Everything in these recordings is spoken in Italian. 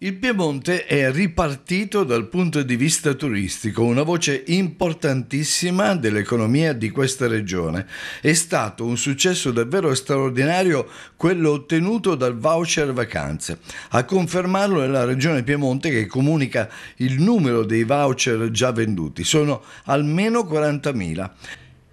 Il Piemonte è ripartito dal punto di vista turistico, una voce importantissima dell'economia di questa regione. È stato un successo davvero straordinario quello ottenuto dal voucher vacanze. A confermarlo è la regione Piemonte che comunica il numero dei voucher già venduti, sono almeno 40.000.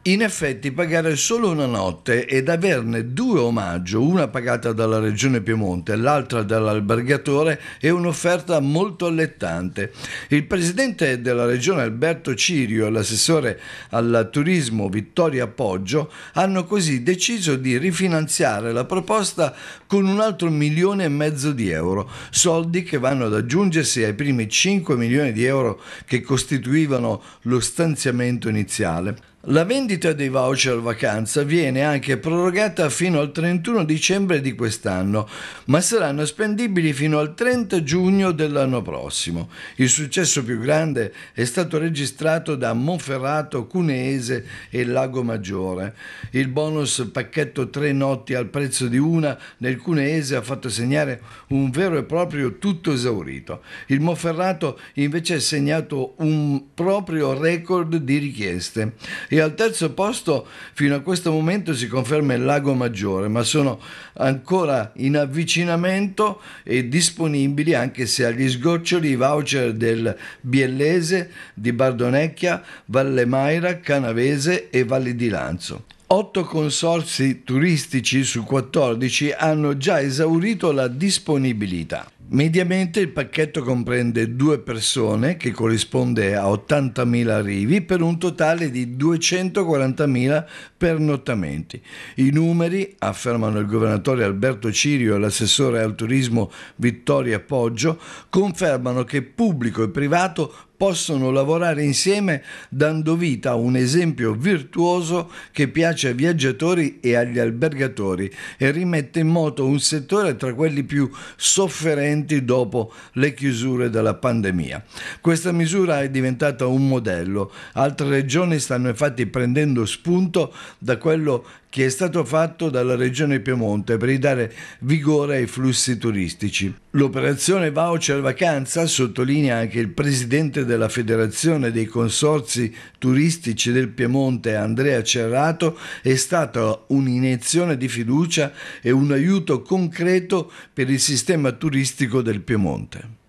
In effetti pagare solo una notte ed averne due omaggio, una pagata dalla Regione Piemonte e l'altra dall'albergatore, è un'offerta molto allettante. Il presidente della Regione Alberto Cirio e l'assessore al turismo Vittoria Poggio hanno così deciso di rifinanziare la proposta con un altro milione e mezzo di euro, soldi che vanno ad aggiungersi ai primi 5 milioni di euro che costituivano lo stanziamento iniziale. La vendita dei voucher vacanza viene anche prorogata fino al 31 dicembre di quest'anno, ma saranno spendibili fino al 30 giugno dell'anno prossimo. Il successo più grande è stato registrato da Monferrato, Cuneese e Lago Maggiore. Il bonus pacchetto tre notti al prezzo di una nel Cuneese ha fatto segnare un vero e proprio tutto esaurito. Il Monferrato invece ha segnato un proprio record di richieste e al terzo posto fino a questo momento si conferma il Lago Maggiore, ma sono ancora in avvicinamento e disponibili anche se agli sgoccioli i voucher del Biellese, di Bardonecchia, Valle Maira, Canavese e Valle di Lanzo. 8 consorsi turistici su 14 hanno già esaurito la disponibilità. Mediamente il pacchetto comprende due persone, che corrisponde a 80.000 arrivi, per un totale di 240.000 pernottamenti. I numeri, affermano il governatore Alberto Cirio e l'assessore al turismo Vittoria Poggio, confermano che pubblico e privato possono lavorare insieme dando vita a un esempio virtuoso che piace ai viaggiatori e agli albergatori e rimette in moto un settore tra quelli più sofferenti dopo le chiusure della pandemia. Questa misura è diventata un modello. Altre regioni stanno infatti prendendo spunto da quello che è stato fatto dalla Regione Piemonte per ridare vigore ai flussi turistici. L'operazione Voucher Vacanza, sottolinea anche il presidente della Federazione dei Consorzi Turistici del Piemonte, Andrea Cerrato, è stata un'iniezione di fiducia e un aiuto concreto per il sistema turistico del Piemonte.